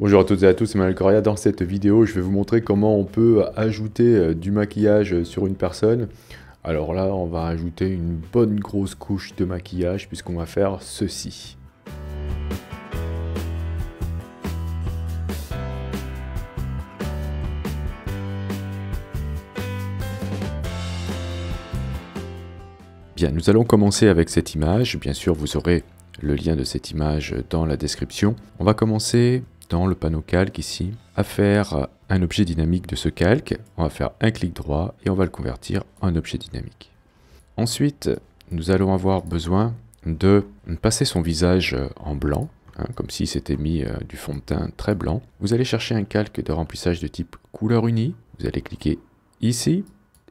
Bonjour à toutes et à tous, c'est Manuel Correa. Dans cette vidéo, je vais vous montrer comment on peut ajouter euh, du maquillage sur une personne. Alors là, on va ajouter une bonne grosse couche de maquillage puisqu'on va faire ceci. Bien, nous allons commencer avec cette image. Bien sûr, vous aurez le lien de cette image dans la description. On va commencer dans le panneau calque ici, à faire un objet dynamique de ce calque. On va faire un clic droit et on va le convertir en objet dynamique. Ensuite, nous allons avoir besoin de passer son visage en blanc, hein, comme si c'était mis euh, du fond de teint très blanc. Vous allez chercher un calque de remplissage de type couleur unie. Vous allez cliquer ici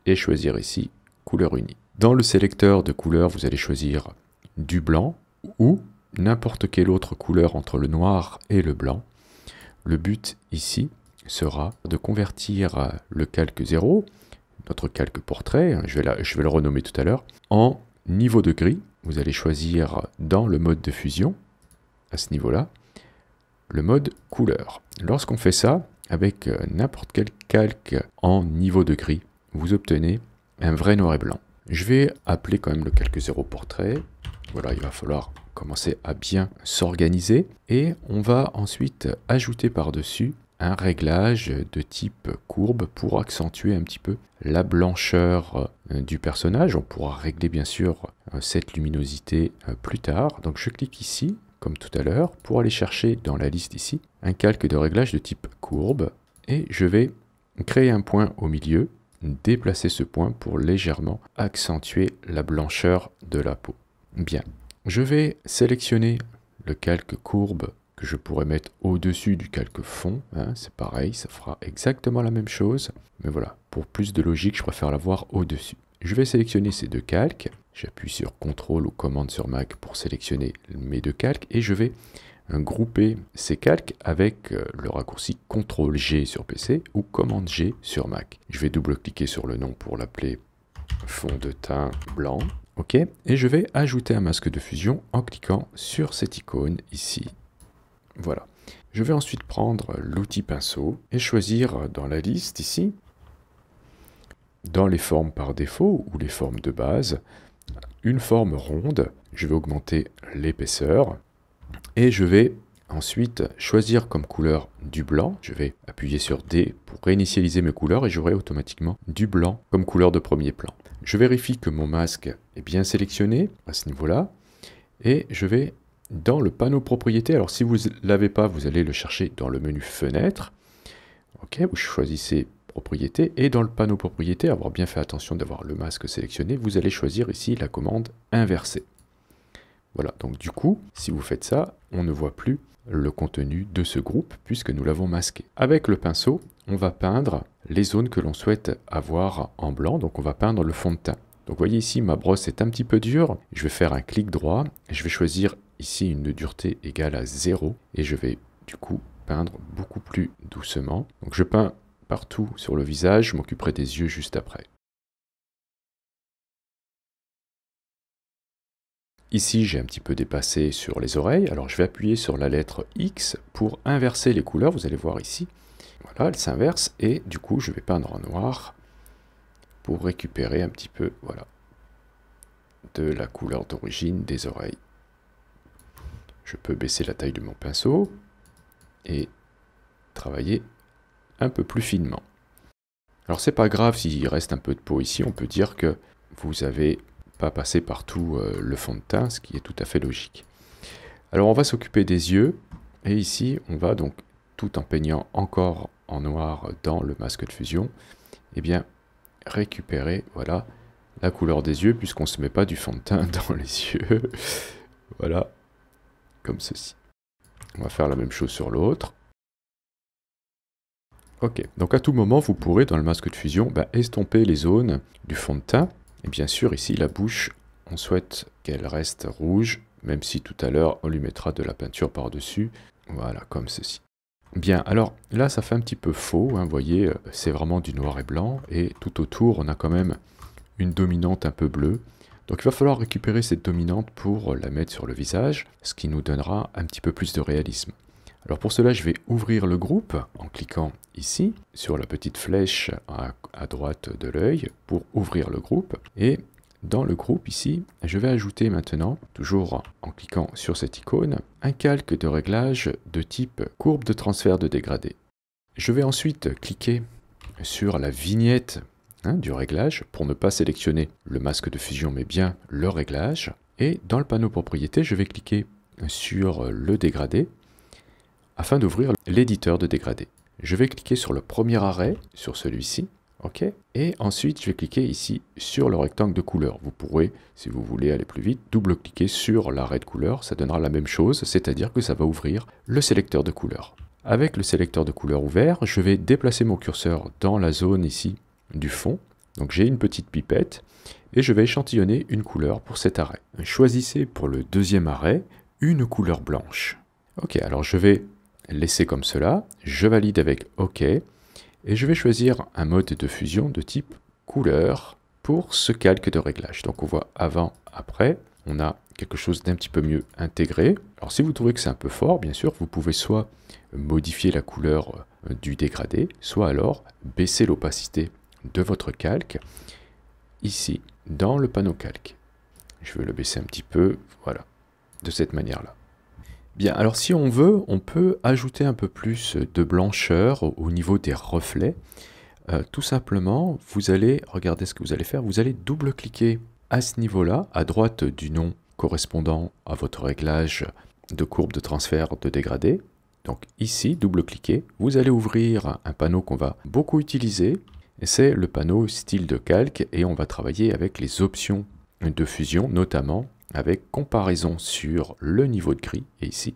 et choisir ici couleur unie. Dans le sélecteur de couleurs, vous allez choisir du blanc ou n'importe quelle autre couleur entre le noir et le blanc. Le but ici sera de convertir euh, le calque 0, notre calque portrait, hein, je vais, le renommer tout à l'heure, en niveau de gris. Vous allez choisir dans le mode de fusion, à ce niveau-là, le mode couleur. Lorsqu'on fait ça, avec euh, n'importe quel calque en niveau de gris, vous obtenez un vrai noir et blanc. Je vais appeler quand même le calque 0 portrait. Voilà, il va falloir commencer à bien s'organiser. Et on va ensuite ajouter par-dessus un réglage de type courbe pour accentuer un petit peu la blancheur euh, du personnage. On pourra régler bien sûr euh, cette luminosité euh, plus tard. Donc je clique ici, comme tout à l'heure, pour aller chercher dans la liste ici un calque de réglage de type courbe. Et je vais créer un point au milieu, déplacer ce point pour légèrement accentuer la blancheur de la peau. Bien, je vais sélectionner le calque courbe que je pourrais mettre au-dessus du calque fond. Hein, c'est pareil, ça fera exactement la même chose. Mais voilà, pour plus de logique, je préfère l'avoir au-dessus. Je vais sélectionner ces deux calques. J'appuie sur CTRL ou commande sur Mac pour sélectionner mes deux calques et je vais grouper ces calques avec euh, le raccourci CTRL G sur PC ou commande G sur Mac. Je vais double-cliquer sur le nom pour l'appeler fond de teint blanc. OK Et je vais ajouter un masque de fusion en cliquant sur cette icône ici. Voilà. Je vais ensuite prendre l'outil pinceau et choisir dans la liste ici, dans les formes par défaut ou les formes de base, une forme ronde. Je vais augmenter l'épaisseur et je vais ensuite choisir comme couleur du blanc. Je vais appuyer sur D pour réinitialiser mes couleurs et j'aurai automatiquement du blanc comme couleur de premier plan. Je vérifie que mon masque est bien sélectionné à ce niveau-là et je vais dans le panneau propriétés. Alors si vous ne l'avez pas, vous allez le chercher dans le menu fenêtre. Ok, vous choisissez propriétés et dans le panneau propriétés, avoir bien fait attention d'avoir le masque sélectionné, vous allez choisir ici la commande inversée. Voilà, donc du coup, si vous faites ça, on ne voit plus le contenu de ce groupe puisque nous l'avons masqué. Avec le pinceau, on va peindre les zones que l'on souhaite avoir en blanc, donc on va peindre le fond de teint. Donc vous voyez ici, ma brosse est un petit peu dure, je vais faire un clic droit, je vais choisir ici une dureté égale à 0, et je vais du coup peindre beaucoup plus doucement. Donc je peins partout sur le visage, je m'occuperai des yeux juste après. Ici, j'ai un petit peu dépassé sur les oreilles, alors je vais appuyer sur la lettre X pour inverser les couleurs, vous allez voir ici. Voilà, elle s'inverse et du coup, je vais peindre en noir pour récupérer un petit peu, voilà, de la couleur d'origine des oreilles. Je peux baisser la taille de mon pinceau et travailler un peu plus finement. Alors c'est pas grave s'il reste un peu de peau ici, on peut dire que vous n'avez pas passé partout euh, le fond de teint, ce qui est tout à fait logique. Alors on va s'occuper des yeux, et ici on va donc tout en peignant encore en noir dans le masque de fusion, et eh bien, récupérer, voilà, la couleur des yeux, puisqu'on ne se met pas du fond de teint dans les yeux. voilà, comme ceci. On va faire la même chose sur l'autre. Ok, donc à tout moment, vous pourrez, dans le masque de fusion, bah, estomper les zones du fond de teint. Et bien sûr, ici, la bouche, on souhaite qu'elle reste rouge, même si tout à l'heure, on lui mettra de la peinture par-dessus. Voilà, comme ceci. Bien, alors là ça fait un petit peu faux, hein, vous voyez, euh, c'est vraiment du noir et blanc, et tout autour on a quand même une dominante un peu bleue. Donc il va falloir récupérer cette dominante pour euh, la mettre sur le visage, ce qui nous donnera un petit peu plus de réalisme. Alors pour cela, je vais ouvrir le groupe en cliquant ici sur la petite flèche à, à droite de l'œil pour ouvrir le groupe. Et dans le groupe ici, je vais ajouter maintenant, toujours en cliquant sur cette icône, un calque de réglage de type courbe de transfert de dégradé. Je vais ensuite cliquer sur la vignette hein, du réglage pour ne pas sélectionner le masque de fusion mais bien le réglage. Et dans le panneau propriété, je vais cliquer sur le dégradé afin d'ouvrir l'éditeur de dégradé. Je vais cliquer sur le premier arrêt, sur celui-ci, et ensuite, je vais cliquer ici sur le rectangle de couleur. Vous pourrez, si vous voulez aller plus vite, double-cliquer sur l'arrêt de couleur. Ça donnera la même chose, c'est-à-dire que ça va ouvrir le sélecteur de couleur. Avec le sélecteur de couleur ouvert, je vais déplacer mon curseur dans la zone ici du fond. Donc j'ai une petite pipette et je vais échantillonner une couleur pour cet arrêt. Choisissez pour le deuxième arrêt une couleur blanche. Ok, alors je vais laisser comme cela, je valide avec OK, et je vais choisir un mode de fusion de type couleur pour ce calque de réglage. Donc on voit avant, après, on a quelque chose d'un petit peu mieux intégré. Alors si vous trouvez que c'est un peu fort, bien sûr, vous pouvez soit modifier la couleur euh, du dégradé, soit alors baisser l'opacité de votre calque ici dans le panneau calque. Je vais le baisser un petit peu, voilà, de cette manière-là. Bien, alors si on veut, on peut ajouter un peu plus de blancheur au, niveau des reflets. Euh, tout simplement, vous allez, regardez ce que vous allez faire, vous allez double-cliquer à ce niveau-là, à droite du nom correspondant à votre réglage de courbe de transfert de dégradé. Donc ici, double-cliquez, vous allez ouvrir un panneau qu'on va beaucoup utiliser, c'est le panneau style de calque et on va travailler avec les options de fusion, notamment avec comparaison sur le niveau de gris, et ici,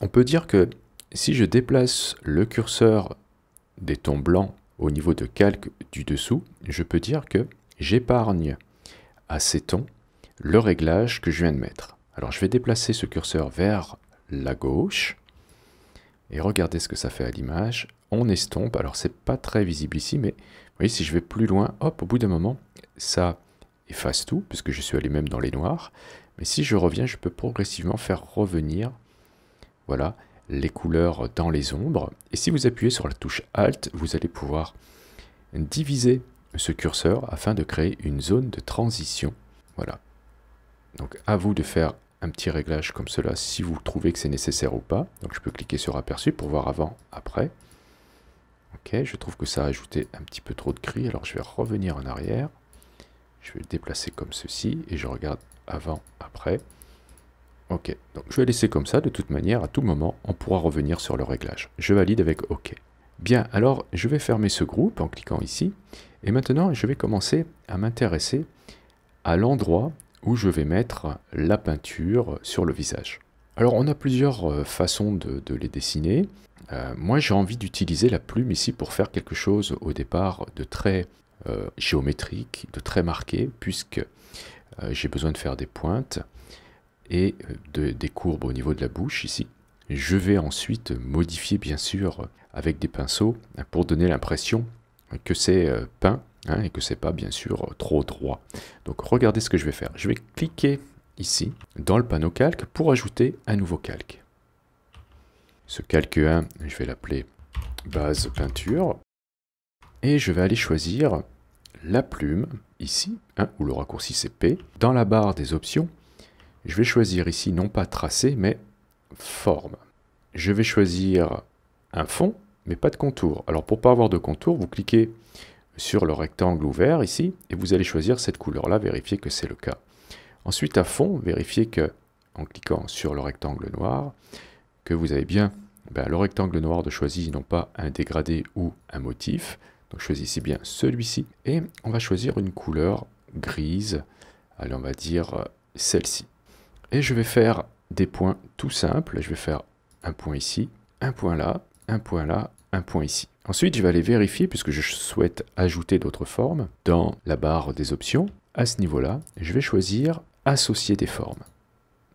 on peut dire que si je déplace le curseur des tons blancs au niveau de calque du dessous, je peux dire que j'épargne à ces tons le réglage que je viens de mettre. Alors je vais déplacer ce curseur vers la gauche, et regardez ce que ça fait à l'image. On estompe, alors c'est pas très visible ici, mais voyez, si je vais plus loin, hop, au bout d'un moment, ça efface tout, puisque je suis allé même dans les noirs, mais si je reviens, je peux progressivement faire revenir voilà, les couleurs dans les ombres. Et si vous appuyez sur la touche Alt, vous allez pouvoir diviser ce curseur afin de créer une zone de transition. Voilà. Donc à vous de faire un petit réglage comme cela si vous trouvez que c'est nécessaire ou pas. Donc je peux cliquer sur aperçu pour voir avant, après. Ok, je trouve que ça a ajouté un petit peu trop de gris, alors je vais revenir en arrière. Je vais le déplacer comme ceci et je regarde avant, après. OK, donc je vais laisser comme ça, de toute manière, à tout moment, on pourra revenir sur le réglage. Je valide avec OK. Bien, alors je vais fermer ce groupe en cliquant ici, et maintenant je vais commencer à m'intéresser à l'endroit où je vais mettre la peinture sur le visage. Alors on a plusieurs euh, façons de, les dessiner. Euh, moi j'ai envie d'utiliser la plume ici pour faire quelque chose au départ de très euh, géométrique, de très marqué, puisque euh, j'ai besoin de faire des pointes et euh, des courbes au niveau de la bouche ici. Je vais ensuite modifier bien sûr avec des pinceaux pour donner l'impression que c'est euh, peint hein, et que c'est pas bien sûr trop droit. Donc regardez ce que je vais faire. Je vais cliquer ici dans le panneau calque pour ajouter un nouveau calque. Ce calque 1, je vais l'appeler base peinture et je vais aller choisir la plume, ici, hein, ou le raccourci c'est P. Dans la barre des options, je vais choisir ici non pas tracé, mais forme. Je vais choisir un fond, mais pas de contour. Alors pour pas avoir de contour, vous cliquez sur le rectangle ouvert ici, et vous allez choisir cette couleur-là, vérifier que c'est le cas. Ensuite, à fond, vérifiez que, en cliquant sur le rectangle noir, que vous avez bien ben, le rectangle noir de choisi, non pas un dégradé ou un motif, donc choisis bien celui-ci et on va choisir une couleur grise. Allez, on va dire euh, celle-ci. Et je vais faire des points tout simples. Je vais faire un point ici, un point là, un point là, un point ici. Ensuite, je vais aller vérifier, puisque je souhaite ajouter d'autres formes, dans la barre des options, à ce niveau-là, je vais choisir « Associer des formes ».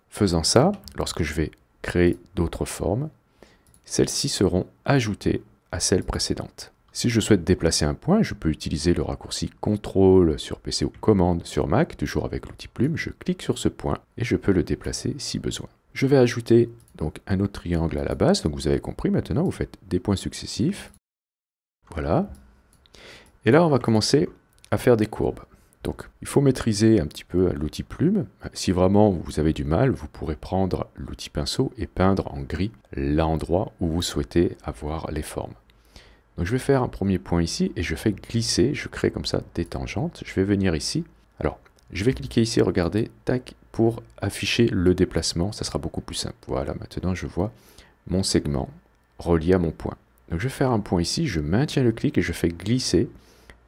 Faisant ça, lorsque je vais créer d'autres formes, celles-ci seront ajoutées à celles précédentes. Si je souhaite déplacer un point, je peux utiliser le raccourci CTRL sur PC ou CMD sur Mac, toujours avec l'outil plume, je clique sur ce point et je peux le déplacer si besoin. Je vais ajouter donc un autre triangle à la base, donc vous avez compris maintenant, vous faites des points successifs. Voilà. Et là, on va commencer à faire des courbes. Donc, il faut maîtriser un petit peu l'outil plume. Si vraiment vous avez du mal, vous pourrez prendre l'outil pinceau et peindre en gris l'endroit où vous souhaitez avoir les formes. Donc je vais faire un premier point ici et je fais glisser, je crée comme ça des tangentes. Je vais venir ici. Alors, je vais cliquer ici, regardez, tac, pour afficher le déplacement. Ça sera beaucoup plus simple. Voilà, maintenant je vois mon segment relié à mon point. Donc je vais faire un point ici, je maintiens le clic et je fais glisser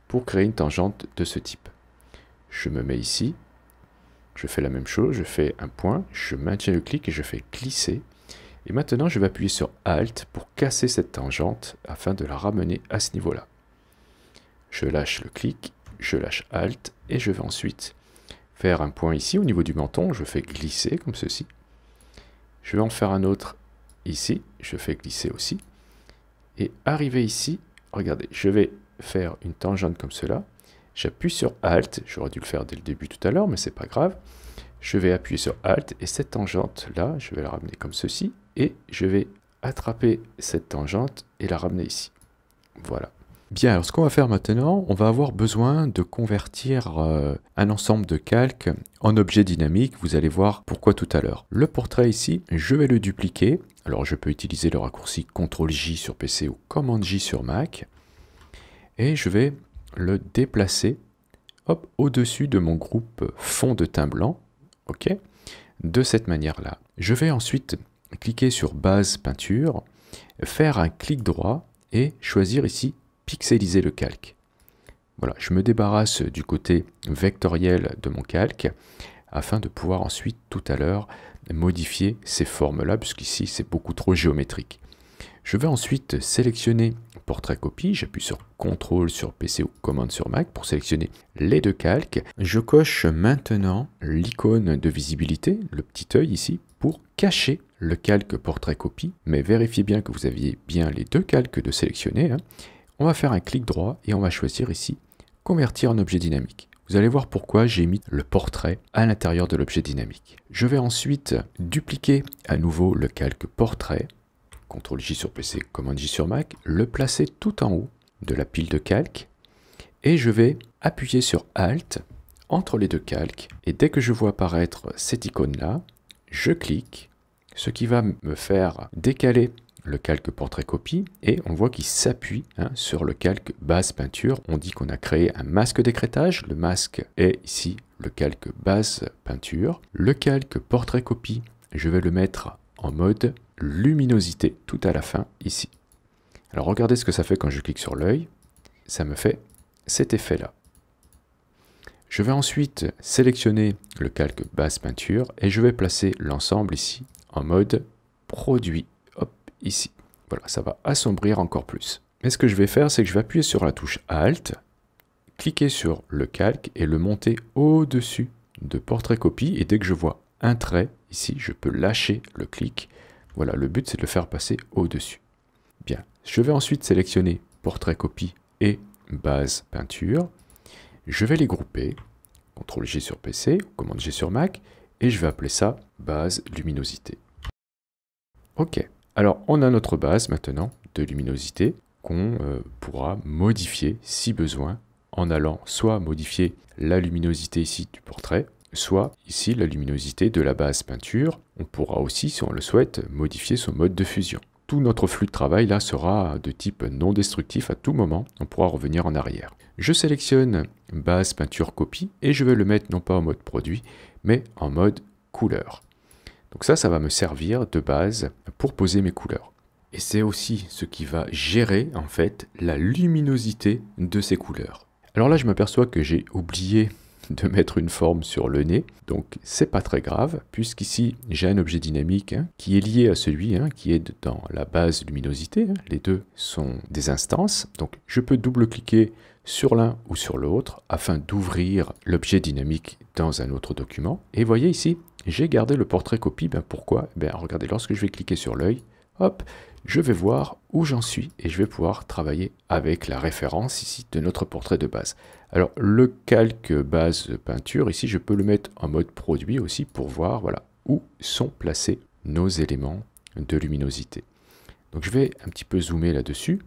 pour créer une tangente de ce type. Je me mets ici, je fais la même chose, je fais un point, je maintiens le clic et je fais glisser et maintenant, je vais appuyer sur Alt pour casser cette tangente afin de la ramener à ce niveau-là. Je lâche le clic, je lâche Alt et je vais ensuite faire un point ici au niveau du menton. Je fais glisser comme ceci. Je vais en faire un autre ici. Je fais glisser aussi. Et arrivé ici, regardez, je vais faire une tangente comme cela. J'appuie sur Alt. J'aurais dû le faire dès le début tout à l'heure, mais c'est pas grave. Je vais appuyer sur Alt et cette tangente là, je vais la ramener comme ceci et je vais attraper cette tangente et la ramener ici. Voilà. Bien, alors ce qu'on va faire maintenant, on va avoir besoin de convertir euh, un ensemble de calques en objet dynamique. Vous allez voir pourquoi tout à l'heure. Le portrait ici, je vais le dupliquer. Alors je peux utiliser le raccourci CTRL-J sur PC ou Cmd j sur Mac. Et je vais le déplacer hop, au-dessus de mon groupe fond de teint blanc. OK De cette manière-là. Je vais ensuite cliquer sur Base peinture, faire un clic droit et choisir ici Pixeliser le calque. Voilà, je me débarrasse du côté vectoriel de mon calque afin de pouvoir ensuite tout à l'heure modifier ces formes-là, puisqu'ici c'est beaucoup trop géométrique. Je vais ensuite sélectionner portrait copie, j'appuie sur CTRL sur PC ou commande sur Mac pour sélectionner les deux calques. Je coche maintenant l'icône de visibilité, le petit œil ici, pour cacher le calque portrait copie, mais vérifiez bien que vous aviez bien les deux calques de sélectionner, hein. On va faire un clic droit et on va choisir ici convertir en objet dynamique. Vous allez voir pourquoi j'ai mis le portrait à l'intérieur de l'objet dynamique. Je vais ensuite dupliquer à nouveau le calque portrait, CTRL J sur PC, commande J sur Mac, le placer tout en haut de la pile de calques et je vais appuyer sur Alt entre les deux calques et dès que je vois apparaître cette icône là, je clique, ce qui va me faire décaler le calque portrait copie et on voit qu'il s'appuie hein, sur le calque base peinture. On dit qu'on a créé un masque d'écrétage. Le masque est ici le calque base peinture. Le calque portrait copie, je vais le mettre en mode luminosité tout à la fin ici. Alors regardez ce que ça fait quand je clique sur l'œil. Ça me fait cet effet là. Je vais ensuite sélectionner le calque Base peinture et je vais placer l'ensemble ici en mode produit. Hop, ici. Voilà, ça va assombrir encore plus. Mais ce que je vais faire, c'est que je vais appuyer sur la touche Alt, cliquer sur le calque et le monter au-dessus de portrait copie. Et dès que je vois un trait, ici, je peux lâcher le clic. Voilà, le but, c'est de le faire passer au-dessus. Bien, je vais ensuite sélectionner portrait copie et base peinture. Je vais les grouper, CTRL G sur PC, commande G sur Mac, et je vais appeler ça base luminosité. Ok, alors on a notre base maintenant de luminosité qu'on euh, pourra modifier si besoin en allant soit modifier la luminosité ici du portrait, soit ici la luminosité de la base peinture. On pourra aussi, si on le souhaite, modifier son mode de fusion. Tout notre flux de travail là sera de type non destructif à tout moment, on pourra revenir en arrière. Je sélectionne base peinture copie et je vais le mettre non pas en mode produit, mais en mode couleur. Donc ça, ça va me servir de base pour poser mes couleurs. Et c'est aussi ce qui va gérer en fait la luminosité de ces couleurs. Alors là, je m'aperçois que j'ai oublié de mettre une forme sur le nez. Donc c'est pas très grave, puisqu'ici j'ai un objet dynamique hein, qui est lié à celui hein, qui est dans la base luminosité. Hein. Les deux sont des instances. Donc je peux double-cliquer sur l'un ou sur l'autre afin d'ouvrir l'objet dynamique dans un autre document. Et voyez ici, j'ai gardé le portrait copie. Ben, pourquoi ben, Regardez, lorsque je vais cliquer sur l'œil, hop, je vais voir où j'en suis et je vais pouvoir travailler avec la référence ici de notre portrait de base. Alors le calque base peinture, ici je peux le mettre en mode produit aussi pour voir voilà, où sont placés nos éléments de luminosité. Donc je vais un petit peu zoomer là-dessus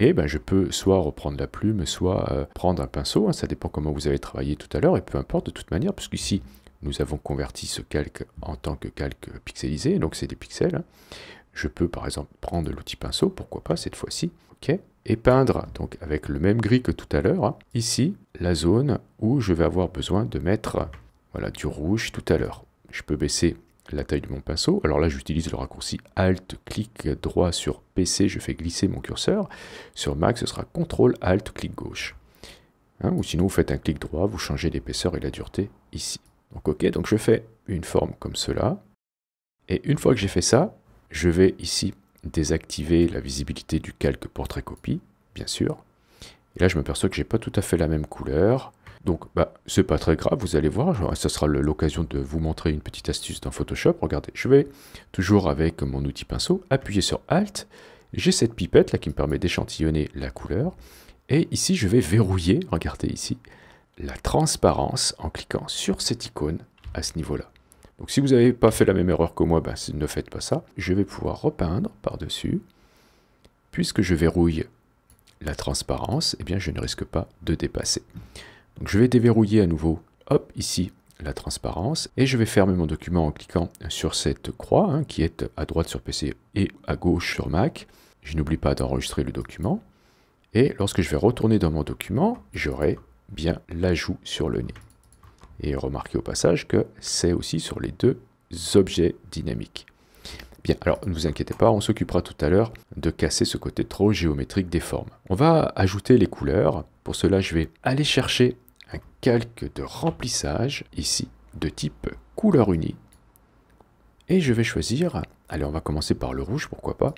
et ben, je peux soit reprendre la plume, soit euh, prendre un pinceau, hein. ça dépend comment vous avez travaillé tout à l'heure, et peu importe de toute manière, puisqu'ici nous avons converti ce calque en tant que calque pixelisé, donc c'est des pixels. Hein. Je peux par exemple prendre l'outil pinceau, pourquoi pas cette fois-ci, ok et peindre, donc avec le même gris que tout à l'heure, hein. ici, la zone où je vais avoir besoin de mettre voilà, du rouge tout à l'heure. Je peux baisser la taille de mon pinceau. Alors là, j'utilise le raccourci Alt, clic droit sur PC, je fais glisser mon curseur. Sur Mac, ce sera CTRL, Alt, clic gauche. Hein, ou sinon, vous faites un clic droit, vous changez l'épaisseur et la dureté ici. Donc OK, donc je fais une forme comme cela. Et une fois que j'ai fait ça, je vais ici désactiver la visibilité du calque portrait copie, bien sûr. Et là, je m'aperçois que j'ai pas tout à fait la même couleur. Donc, bah, c'est pas très grave, vous allez voir, ça sera l'occasion de vous montrer une petite astuce dans Photoshop. Regardez, je vais toujours avec mon outil pinceau, appuyer sur Alt, j'ai cette pipette là qui me permet d'échantillonner la couleur, et ici je vais verrouiller, regardez ici, la transparence en cliquant sur cette icône à ce niveau-là. Donc si vous n'avez pas fait la même erreur que moi, bah, ne faites pas ça. Je vais pouvoir repeindre par-dessus. Puisque je verrouille la transparence, eh bien je ne risque pas de dépasser je vais déverrouiller à nouveau, hop, ici, la transparence et je vais fermer mon document en cliquant sur cette croix hein, qui est à droite sur PC et à gauche sur Mac. Je n'oublie pas d'enregistrer le document et lorsque je vais retourner dans mon document, j'aurai bien l'ajout sur le nez. Et remarquez au passage que c'est aussi sur les deux objets dynamiques alors ne vous inquiétez pas, on s'occupera tout à l'heure de casser ce côté trop géométrique des formes. On va ajouter les couleurs. Pour cela, je vais aller chercher un calque de remplissage, ici, de type couleur unie. Et je vais choisir, allez, on va commencer par le rouge, pourquoi pas,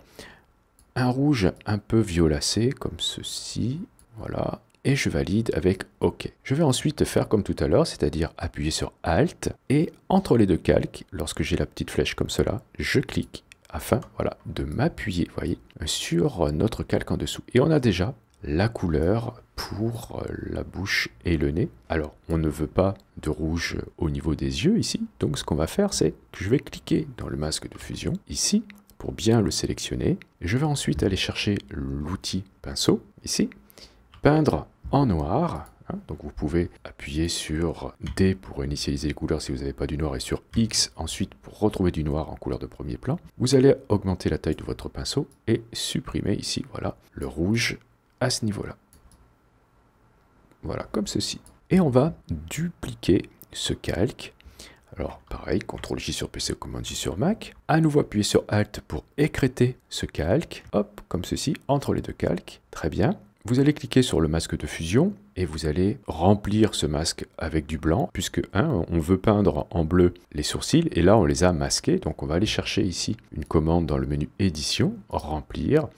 un rouge un peu violacé, comme ceci, voilà, et je valide avec OK. Je vais ensuite faire comme tout à l'heure, c'est-à-dire appuyer sur Alt, et entre les deux calques, lorsque j'ai la petite flèche comme cela, je clique afin voilà, de m'appuyer voyez, sur notre calque en dessous. Et on a déjà la couleur pour euh, la bouche et le nez. Alors, on ne veut pas de rouge au niveau des yeux ici, donc ce qu'on va faire, c'est que je vais cliquer dans le masque de fusion ici pour bien le sélectionner. je vais ensuite aller chercher l'outil pinceau ici, peindre en noir Hein, donc vous pouvez appuyer sur D pour initialiser les couleurs si vous n'avez pas du noir et sur X ensuite pour retrouver du noir en couleur de premier plan. Vous allez augmenter la taille de votre pinceau et supprimer ici, voilà, le rouge à ce niveau-là. Voilà, comme ceci. Et on va dupliquer ce calque. Alors pareil, CTRL-J sur PC ou Command-J sur Mac. À nouveau appuyer sur Alt pour écréter ce calque. Hop, comme ceci, entre les deux calques. Très bien. Vous allez cliquer sur le masque de fusion et vous allez remplir ce masque avec du blanc puisque on veut peindre en bleu les sourcils et là on les a masqués donc on va aller chercher ici une commande dans le menu édition remplir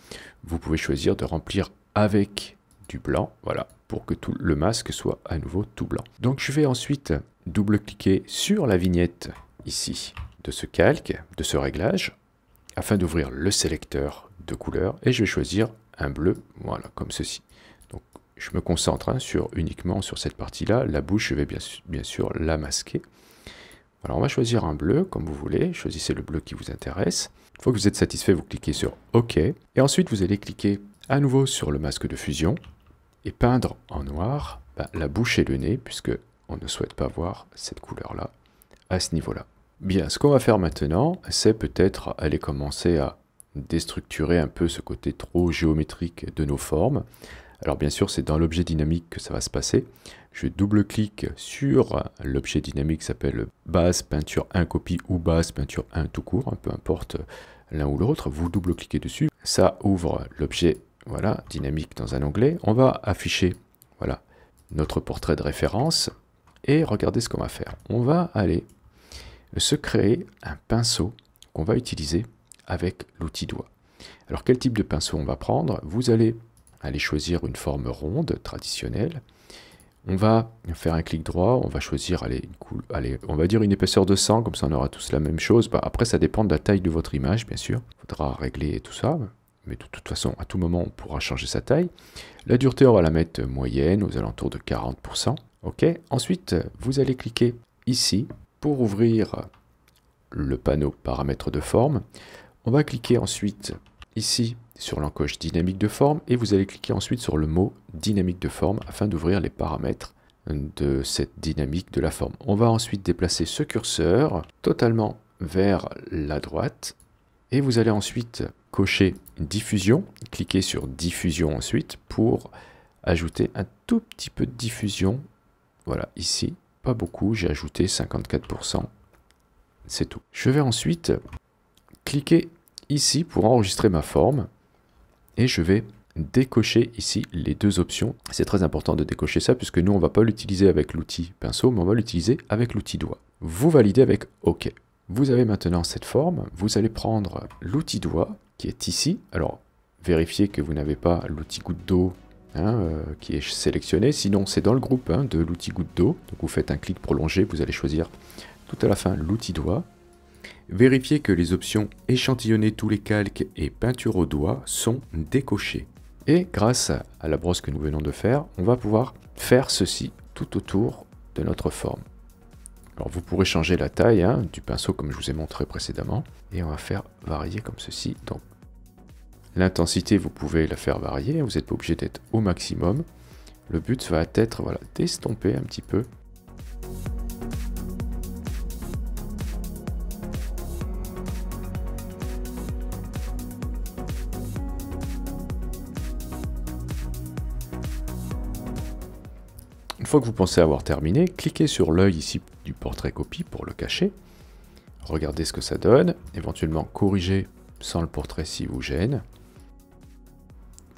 vous pouvez choisir de remplir avec du blanc voilà pour que tout le masque soit à nouveau tout blanc donc je vais ensuite double cliquer sur la vignette ici de ce calque de ce réglage afin d'ouvrir le sélecteur de couleurs et je vais choisir un bleu, voilà, comme ceci. Donc je me concentre hein, sur, uniquement sur cette partie-là. La bouche, je vais bien, sûr la masquer. Alors on va choisir un bleu comme vous voulez, choisissez le bleu qui vous intéresse. Une fois que vous êtes satisfait, vous cliquez sur OK. Et ensuite, vous allez cliquer à nouveau sur le masque de fusion et peindre en noir ben, la bouche et le nez, puisque on ne souhaite pas voir cette couleur-là à ce niveau-là. Bien, ce qu'on va faire maintenant, c'est peut-être aller commencer à déstructurer un peu ce côté trop géométrique de nos formes. Alors bien sûr, c'est dans l'objet dynamique que ça va se passer. Je double-clique sur l'objet dynamique qui s'appelle base peinture 1 copie ou base peinture 1 tout court, peu importe l'un ou l'autre. Vous double-cliquez dessus, ça ouvre l'objet voilà, dynamique dans un onglet. On va afficher voilà, notre portrait de référence et regardez ce qu'on va faire. On va aller se créer un pinceau qu'on va utiliser avec l'outil doigt. Alors quel type de pinceau on va prendre Vous allez aller choisir une forme ronde traditionnelle. On va faire un clic droit, on va choisir, allez, une on va dire une épaisseur de 100, comme ça on aura tous la même chose. Bah, après, ça dépend de la taille de votre image, bien sûr. Il faudra régler tout ça, mais de toute façon, à tout moment, on pourra changer sa taille. La dureté, on va la mettre moyenne, aux alentours de 40%. OK Ensuite, vous allez cliquer ici pour ouvrir le panneau paramètres de forme. On va cliquer ensuite ici sur l'encoche dynamique de forme et vous allez cliquer ensuite sur le mot dynamique de forme afin d'ouvrir les paramètres de cette dynamique de la forme. On va ensuite déplacer ce curseur totalement vers la droite et vous allez ensuite cocher diffusion, cliquer sur diffusion ensuite pour ajouter un tout petit peu de diffusion. Voilà, ici, pas beaucoup, j'ai ajouté 54%, c'est tout. Je vais ensuite Cliquez ici pour enregistrer ma forme et je vais décocher ici les deux options. C'est très important de décocher ça puisque nous on ne va pas l'utiliser avec l'outil pinceau mais on va l'utiliser avec l'outil doigt. Vous validez avec OK. Vous avez maintenant cette forme, vous allez prendre l'outil doigt qui est ici. Alors vérifiez que vous n'avez pas l'outil goutte d'eau hein, euh, qui est sélectionné, sinon c'est dans le groupe hein, de l'outil goutte d'eau. Donc vous faites un clic prolongé, vous allez choisir tout à la fin l'outil doigt Vérifiez que les options échantillonner tous les calques et peinture au doigt sont décochées. Et grâce à la brosse que nous venons de faire, on va pouvoir faire ceci tout autour de notre forme. Alors vous pourrez changer la taille hein, du pinceau comme je vous ai montré précédemment. Et on va faire varier comme ceci. Donc l'intensité, vous pouvez la faire varier. Vous n'êtes pas obligé d'être au maximum. Le but va être voilà, d'estomper un petit peu. Une fois que vous pensez avoir terminé, cliquez sur l'œil ici du portrait copie pour le cacher. Regardez ce que ça donne, éventuellement corriger sans le portrait si vous gêne.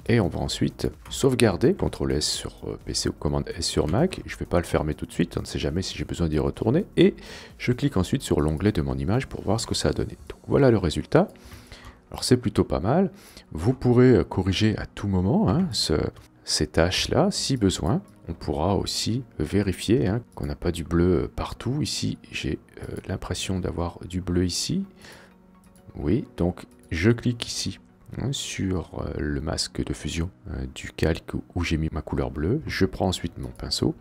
Et on va ensuite sauvegarder, CTRL S sur euh, PC ou commande S sur Mac. Je ne vais pas le fermer tout de suite, on ne sait jamais si j'ai besoin d'y retourner. Et je clique ensuite sur l'onglet de mon image pour voir ce que ça a donné. Donc voilà le résultat. Alors c'est plutôt pas mal. Vous pourrez euh, corriger à tout moment hein, ces tâches-là si besoin. On pourra aussi vérifier hein, qu'on n'a pas du bleu euh, partout. Ici, j'ai euh, l'impression d'avoir du bleu ici. Oui, donc je clique ici hein, sur euh, le masque de fusion du calque où j'ai mis ma couleur bleue. Je prends ensuite mon pinceau.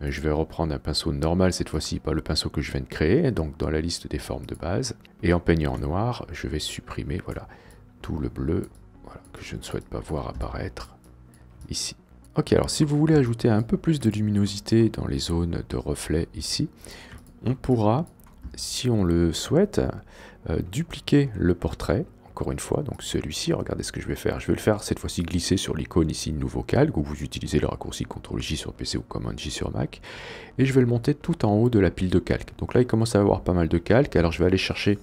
Je vais reprendre un pinceau normal cette fois-ci, pas le pinceau que je viens de créer, donc dans la liste des formes de base. Et en peignant en noir, je vais supprimer voilà, tout le bleu que je ne souhaite pas voir apparaître ici. Ok, alors si vous voulez ajouter un peu plus de luminosité dans les zones de reflets ici, on pourra, si on le souhaite, euh, dupliquer le portrait, encore une fois, donc celui-ci, regardez ce que je vais faire. Je vais le faire cette fois-ci glisser sur l'icône ici nouveau calque, où vous utilisez le raccourci CTRL-J sur PC ou CMD-J sur Mac, et je vais le monter tout en haut de la pile de calques. Donc là, il commence à avoir pas mal de calques, alors je vais aller chercher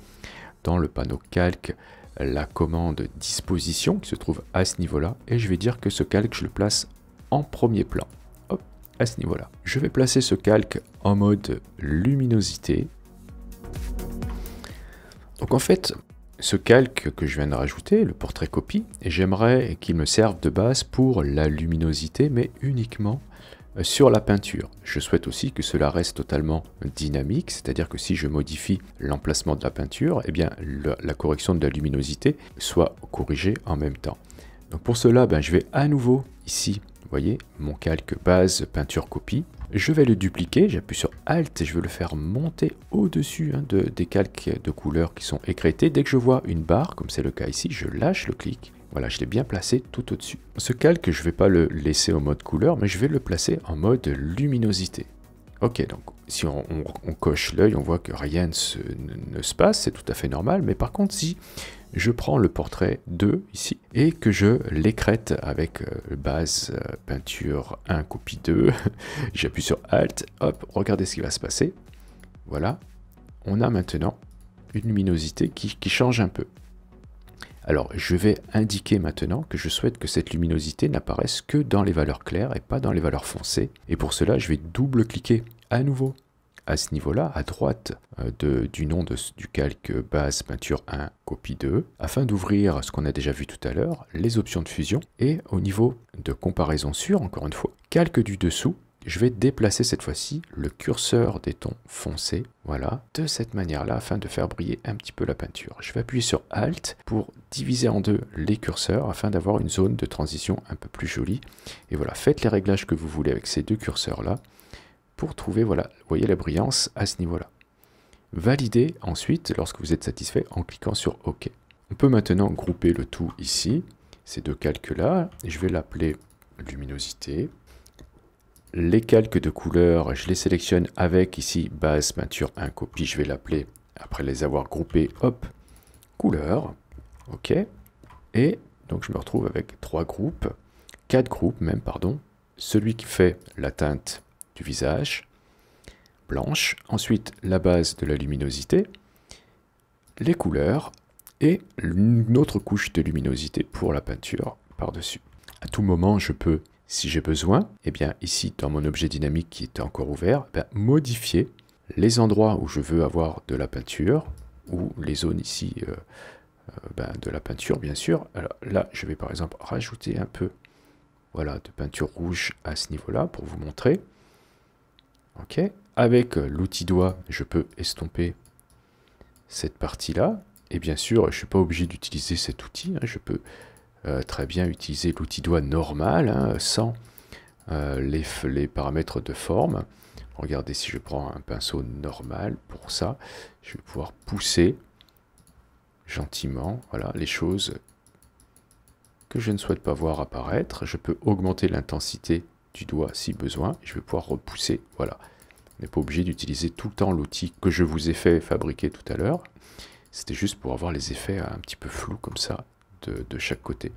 dans le panneau calque la commande disposition qui se trouve à ce niveau-là, et je vais dire que ce calque, je le place en premier plan. à ce niveau-là. Je vais placer ce calque en mode luminosité. Donc en fait, ce calque que je viens de rajouter, le portrait copie, j'aimerais qu'il me serve de base pour la luminosité, mais uniquement euh, sur la peinture. Je souhaite aussi que cela reste totalement dynamique, c'est-à-dire que si je modifie l'emplacement de la peinture, eh bien la correction de la luminosité soit corrigée en même temps. Donc pour cela, ben, je vais à nouveau ici voyez, mon calque base peinture copie. Je vais le dupliquer, j'appuie sur Alt et je veux le faire monter au-dessus hein, de, des calques de couleurs qui sont écrétés. Dès que je vois une barre, comme c'est le cas ici, je lâche le clic. Voilà, je l'ai bien placé tout au-dessus. Ce calque, je ne vais pas le laisser en mode couleur, mais je vais le placer en mode luminosité. Ok, donc si on, coche l'œil, on voit que rien ne se passe, c'est tout à fait normal. Mais par contre, si je prends le portrait 2 ici et que je l'écrète avec euh, base euh, peinture 1 copie 2. J'appuie sur Alt, hop, regardez ce qui va se passer. Voilà, on a maintenant une luminosité qui, qui change un peu. Alors, je vais indiquer maintenant que je souhaite que cette luminosité n'apparaisse que dans les valeurs claires et pas dans les valeurs foncées. Et pour cela, je vais double-cliquer à nouveau à ce niveau-là, à droite euh, de, du nom de, du calque base peinture 1, copie 2, afin d'ouvrir ce qu'on a déjà vu tout à l'heure, les options de fusion, et au niveau de comparaison sur, encore une fois, calque du dessous, je vais déplacer cette fois-ci le curseur des tons foncés, voilà, de cette manière-là, afin de faire briller un petit peu la peinture. Je vais appuyer sur Alt pour diviser en deux les curseurs, afin d'avoir une zone de transition un peu plus jolie. Et voilà, faites les réglages que vous voulez avec ces deux curseurs-là, pour trouver, voilà, vous voyez la brillance à ce niveau-là. Validez ensuite, lorsque vous êtes satisfait, en cliquant sur OK. On peut maintenant grouper le tout ici, ces deux calques-là. Je vais l'appeler luminosité. Les calques de couleur, je les sélectionne avec ici base, peinture, un copie. Je vais l'appeler, après les avoir groupés, hop, couleur. OK. Et donc je me retrouve avec trois groupes, quatre groupes même, pardon. Celui qui fait la teinte visage, blanche, ensuite la base de la luminosité, les couleurs et une autre couche de luminosité pour la peinture par-dessus. À tout moment, je peux, si j'ai besoin, eh bien ici dans mon objet dynamique qui est encore ouvert, eh modifier les endroits où je veux avoir de la peinture, ou les zones ici euh, euh, ben, de la peinture bien sûr. Alors là, je vais par exemple rajouter un peu voilà, de peinture rouge à ce niveau-là pour vous montrer. Ok. Avec euh, l'outil doigt, je peux estomper cette partie-là. Et bien sûr, je ne suis pas obligé d'utiliser cet outil. Hein. Je peux euh, très bien utiliser l'outil doigt normal, hein, sans euh, les, paramètres de forme. Regardez, si je prends un pinceau normal pour ça, je vais pouvoir pousser gentiment voilà, les choses que je ne souhaite pas voir apparaître. Je peux augmenter l'intensité du doigt si besoin. Je vais pouvoir repousser. Voilà. On n'est pas obligé d'utiliser tout le temps l'outil que je vous ai fait fabriquer tout à l'heure. C'était juste pour avoir les effets un petit peu flous comme ça de, chaque côté.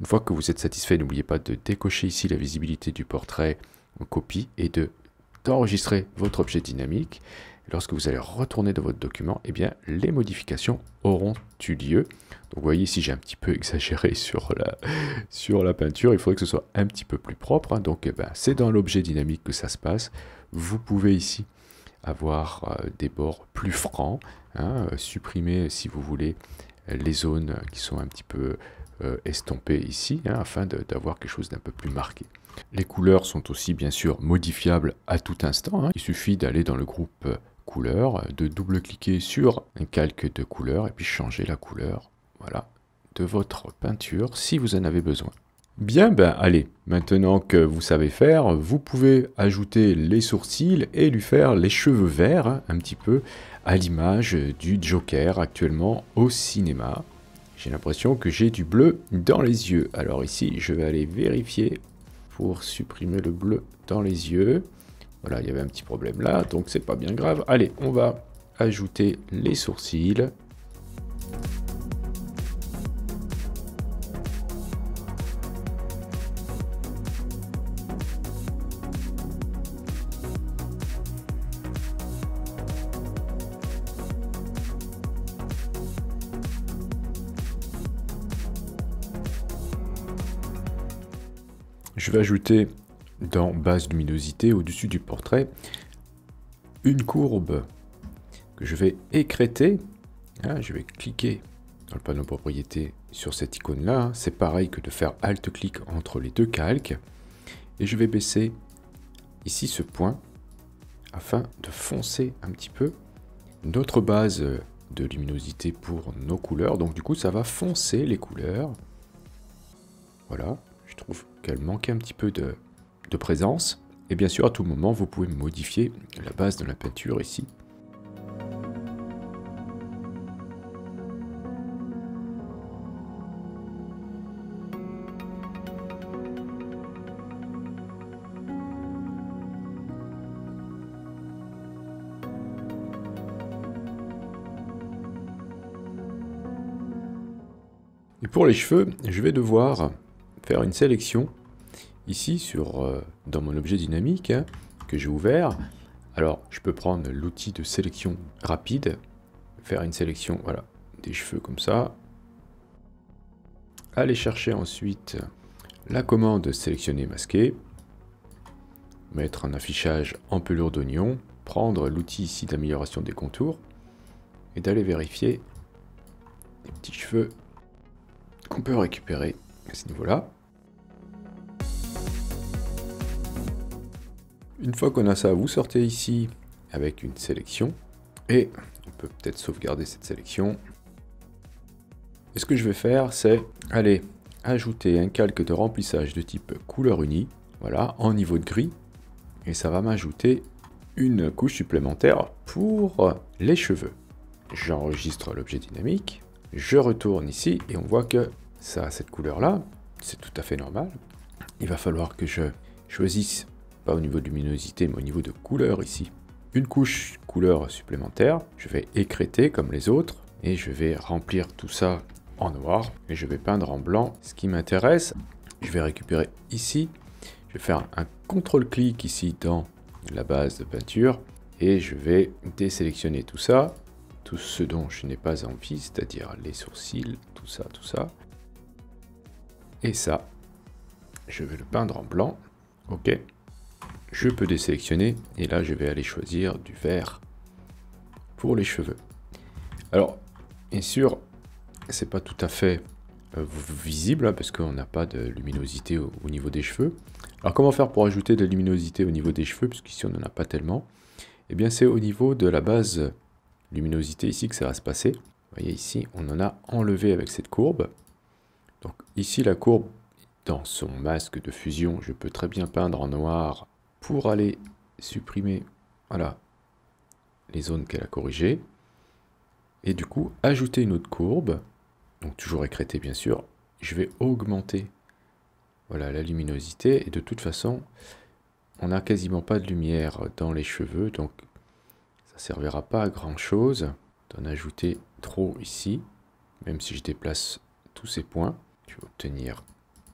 Une fois que vous êtes satisfait, n'oubliez pas de décocher ici la visibilité du portrait en copie et de d'enregistrer votre objet dynamique. Lorsque vous allez retourner dans votre document, eh bien, les modifications auront eu lieu vous voyez si j'ai un petit peu exagéré sur la, sur la peinture, il faudrait que ce soit un petit peu plus propre. Hein. Donc eh ben, c'est dans l'objet dynamique que ça se passe. Vous pouvez ici avoir euh, des bords plus francs, hein, euh, supprimer si vous voulez les zones qui sont un petit peu euh, estompées ici, hein, afin d'avoir quelque chose d'un peu plus marqué. Les couleurs sont aussi bien sûr modifiables à tout instant. Il suffit d'aller dans le groupe couleurs, de double-cliquer sur un calque de couleurs et puis changer la couleur voilà, de votre peinture si vous en avez besoin. Bien, ben allez, maintenant que vous savez faire, vous pouvez ajouter les sourcils et lui faire les cheveux verts, hein, un petit peu à l'image du Joker actuellement au cinéma. J'ai l'impression que j'ai du bleu dans les yeux. Alors ici, je vais aller vérifier pour supprimer le bleu dans les yeux. Voilà, il y avait un petit problème là, donc c'est pas bien grave. Allez, on va ajouter les sourcils. ajouter dans base luminosité au-dessus du portrait une courbe que je vais écréter. Hein, je vais cliquer dans le panneau propriété sur cette icône là. Hein. C'est pareil que de faire alt-clic entre les deux calques. Et je vais baisser ici ce point afin de foncer un petit peu notre base de luminosité pour nos couleurs. Donc du coup, ça va foncer les couleurs. Voilà, je trouve qu'elle manquait un petit peu de, de présence. Et bien sûr, à tout moment, vous pouvez modifier la base de la peinture ici. Et pour les cheveux, je vais devoir faire une sélection ici sur euh, dans mon objet dynamique hein, que j'ai ouvert. Alors, je peux prendre l'outil de sélection rapide, faire une sélection, voilà, des cheveux comme ça. Aller chercher ensuite la commande sélectionner masquer, mettre un affichage en pelure d'oignon, prendre l'outil ici d'amélioration des contours et d'aller vérifier les petits cheveux qu'on peut récupérer à ce niveau-là. Une fois qu'on a ça, vous sortez ici avec une sélection et on peut peut-être sauvegarder cette sélection. Et ce que je vais faire, c'est aller ajouter un calque de remplissage de type couleur unie, voilà, en niveau de gris, et ça va m'ajouter une couche supplémentaire pour les cheveux. J'enregistre l'objet dynamique, je retourne ici et on voit que ça a cette couleur-là, c'est tout à fait normal. Il va falloir que je choisisse, pas au niveau de luminosité, mais au niveau de couleur ici, une couche couleur supplémentaire. Je vais écréter comme les autres et je vais remplir tout ça en noir et je vais peindre en blanc ce qui m'intéresse. Je vais récupérer ici, je vais faire un contrôle-clic ici dans la base de peinture et je vais désélectionner tout ça, tout ce dont je n'ai pas envie, c'est-à-dire les sourcils, tout ça, tout ça. Et ça, je vais le peindre en blanc. Ok. Je peux désélectionner. Et là, je vais aller choisir du vert pour les cheveux. Alors, bien sûr, c'est pas tout à fait euh, visible hein, parce qu'on n'a pas de luminosité au, niveau des cheveux. Alors comment faire pour ajouter de la luminosité au niveau des cheveux puisqu'ici on n'en a pas tellement Eh bien c'est au niveau de la base luminosité ici que ça va se passer. Vous voyez ici on en a enlevé avec cette courbe ici la courbe, dans son masque de fusion, je peux très bien peindre en noir pour aller supprimer les zones qu'elle a corrigées. Et du coup, ajouter une autre courbe, donc toujours écrétée bien sûr, je vais augmenter voilà, la luminosité. Et de toute façon, on n'a quasiment pas de lumière dans les cheveux, donc ça servira pas à grand chose d'en ajouter trop ici, même si je déplace tous ces points je vais obtenir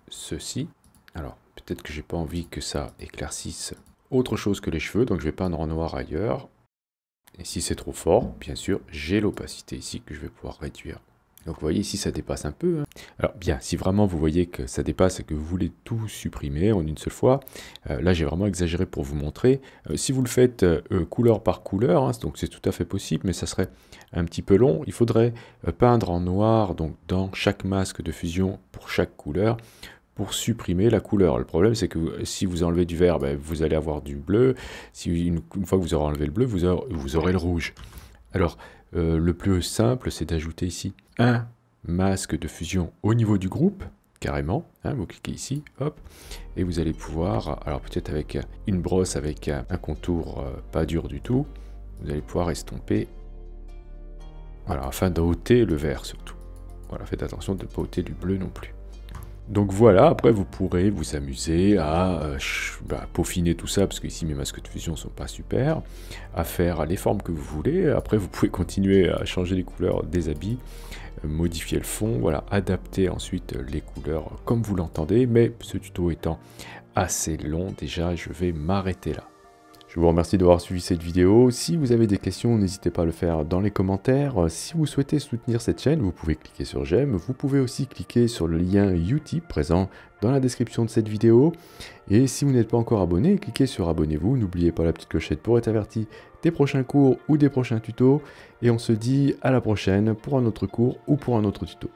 ceci. Alors, peut-être que n'ai pas envie que ça éclaircisse autre chose que les cheveux, donc je vais peindre en noir ailleurs. Et si c'est trop fort, bien sûr, j'ai l'opacité ici que je vais pouvoir réduire donc vous voyez ici ça dépasse un peu. Hein. Alors bien, si vraiment vous voyez que ça dépasse et que vous voulez tout supprimer en une seule fois, euh, là j'ai vraiment exagéré pour vous montrer. Euh, si vous le faites euh, couleur par couleur, hein, donc c'est tout à fait possible, mais ça serait un petit peu long. Il faudrait peindre en noir donc dans chaque masque de fusion pour chaque couleur pour supprimer la couleur. Le problème, c'est que si vous enlevez du vert, ben, vous allez avoir du bleu. Si une, fois que vous aurez enlevé le bleu, vous aurez, vous aurez le rouge. Alors, euh, le plus simple, c'est d'ajouter ici un masque de fusion au niveau du groupe, carrément. Hein, vous cliquez ici, hop, et vous allez pouvoir, alors peut-être avec une brosse, avec un contour euh, pas dur du tout, vous allez pouvoir estomper, voilà, afin d'ôter le vert surtout. Voilà, faites attention de ne pas ôter du bleu non plus. Donc voilà, après vous pourrez vous amuser à euh, bah, peaufiner tout ça, parce que ici mes masques de fusion ne sont pas super, à faire les formes que vous voulez, après vous pouvez continuer à changer les couleurs des habits, euh, modifier le fond, voilà, adapter ensuite les couleurs comme vous l'entendez, mais ce tuto étant assez long déjà, je vais m'arrêter là. Je vous remercie d'avoir suivi cette vidéo. Si vous avez des questions, n'hésitez pas à le faire dans les commentaires. Si vous souhaitez soutenir cette chaîne, vous pouvez cliquer sur j'aime. Vous pouvez aussi cliquer sur le lien Utip présent dans la description de cette vidéo. Et si vous n'êtes pas encore abonné, cliquez sur abonnez-vous. N'oubliez pas la petite clochette pour être averti des prochains cours ou des prochains tutos. Et on se dit à la prochaine pour un autre cours ou pour un autre tuto.